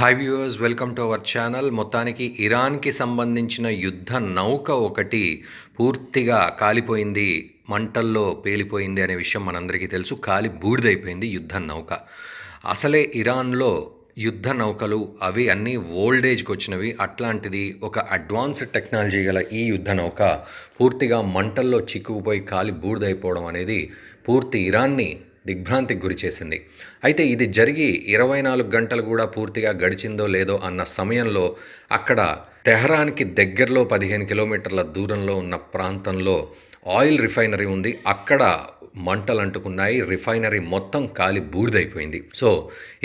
hi viewers welcome to our channel మొత్తానికి ఇరాన్కి సంబంధించిన యుద్ధ నౌక ఒకటి పూర్తిగా కాలిపోయింది మంటల్లో పేలిపోయింది అనే విషయం మనందరికీ తెలుసు కాలి బూడిదైపోయింది యుద్ధ నౌక అసలే ఇరాన్లో యుద్ధ నౌకలు అవి అన్నీ ఓల్డేజ్కి వచ్చినవి అట్లాంటిది ఒక అడ్వాన్స్డ్ టెక్నాలజీ గల ఈ యుద్ధ నౌక పూర్తిగా మంటల్లో చిక్కుకుపోయి కాలి బూడిదైపోవడం అనేది పూర్తి ఇరాన్ని దిగ్భ్రాంతికి గురి చేసింది అయితే ఇది జరిగి ఇరవై నాలుగు గంటలు కూడా పూర్తిగా గడిచిందో లేదో అన్న సమయంలో అక్కడ టెహరాన్కి దగ్గరలో పదిహేను కిలోమీటర్ల దూరంలో ఉన్న ప్రాంతంలో ఆయిల్ రిఫైనరీ ఉంది అక్కడ మంటలు అంటుకున్నాయి రిఫైనరీ మొత్తం కాలి బూడిదైపోయింది సో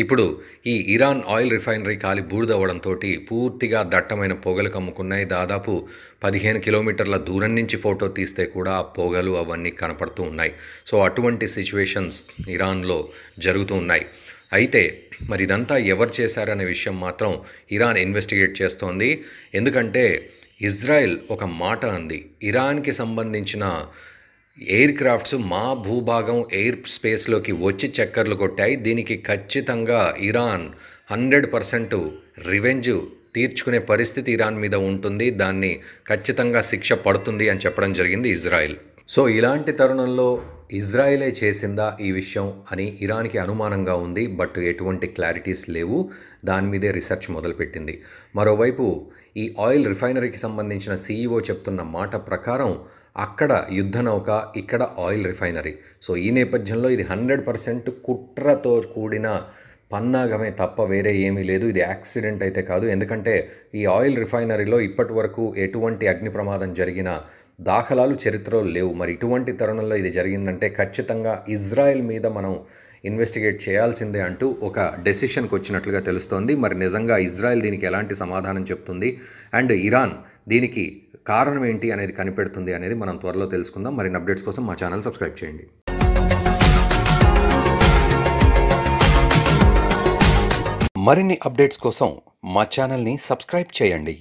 ఇప్పుడు ఈ ఇరాన్ ఆయిల్ రిఫైనరీ కాలి బూడిదవ్వడంతో పూర్తిగా దట్టమైన పొగలు కమ్ముకున్నాయి దాదాపు పదిహేను కిలోమీటర్ల దూరం నుంచి ఫోటో తీస్తే కూడా ఆ పొగలు అవన్నీ కనపడుతూ ఉన్నాయి సో అటువంటి సిచ్యువేషన్స్ ఇరాన్లో జరుగుతూ ఉన్నాయి అయితే మరి ఇదంతా ఎవరు చేశారనే విషయం మాత్రం ఇరాన్ ఇన్వెస్టిగేట్ చేస్తోంది ఎందుకంటే ఇజ్రాయెల్ ఒక మాట అంది ఇరాన్కి సంబంధించిన ఎయిర్ క్రాఫ్ట్స్ మా భూభాగం ఎయిర్ స్పేస్లోకి వచ్చి చక్కర్లు కొట్టాయి దీనికి ఖచ్చితంగా ఇరాన్ హండ్రెడ్ పర్సెంట్ రివెంజ్ తీర్చుకునే పరిస్థితి ఇరాన్ మీద ఉంటుంది దాన్ని ఖచ్చితంగా శిక్ష పడుతుంది అని చెప్పడం జరిగింది ఇజ్రాయెల్ సో ఇలాంటి తరుణంలో ఇజ్రాయెలే చేసిందా ఈ విషయం అని ఇరాన్కి అనుమానంగా ఉంది బట్ ఎటువంటి క్లారిటీస్ లేవు దాని మీదే రీసెర్చ్ మొదలుపెట్టింది మరోవైపు ఈ ఆయిల్ రిఫైనరీకి సంబంధించిన సీఈఓ చెప్తున్న మాట ప్రకారం అక్కడ యుద్ధ నౌక ఇక్కడ ఆయిల్ రిఫైనరీ సో ఈ నేపథ్యంలో ఇది హండ్రెడ్ పర్సెంట్ కుట్రతో కూడిన పన్నాగమే తప్ప వేరే ఏమీ లేదు ఇది యాక్సిడెంట్ అయితే కాదు ఎందుకంటే ఈ ఆయిల్ రిఫైనరీలో ఇప్పటి వరకు ఎటువంటి అగ్ని ప్రమాదం జరిగిన దాఖలాలు చరిత్రలో లేవు మరి ఇటువంటి తరుణంలో ఇది జరిగిందంటే ఖచ్చితంగా ఇజ్రాయెల్ మీద మనం ఇన్వెస్టిగేట్ చేయాల్సిందే అంటూ ఒక డెసిషన్కి వచ్చినట్లుగా తెలుస్తోంది మరి నిజంగా ఇజ్రాయెల్ దీనికి ఎలాంటి సమాధానం చెప్తుంది అండ్ ఇరాన్ దీనికి కారణం ఏంటి అనేది కనిపెడుతుంది అనేది మనం త్వరలో తెలుసుకుందాం మరిన్ని అప్డేట్స్ కోసం మా ఛానల్ సబ్స్క్రైబ్ చేయండి మరిన్ని అప్డేట్స్ కోసం మా ఛానల్ని సబ్స్క్రైబ్ చేయండి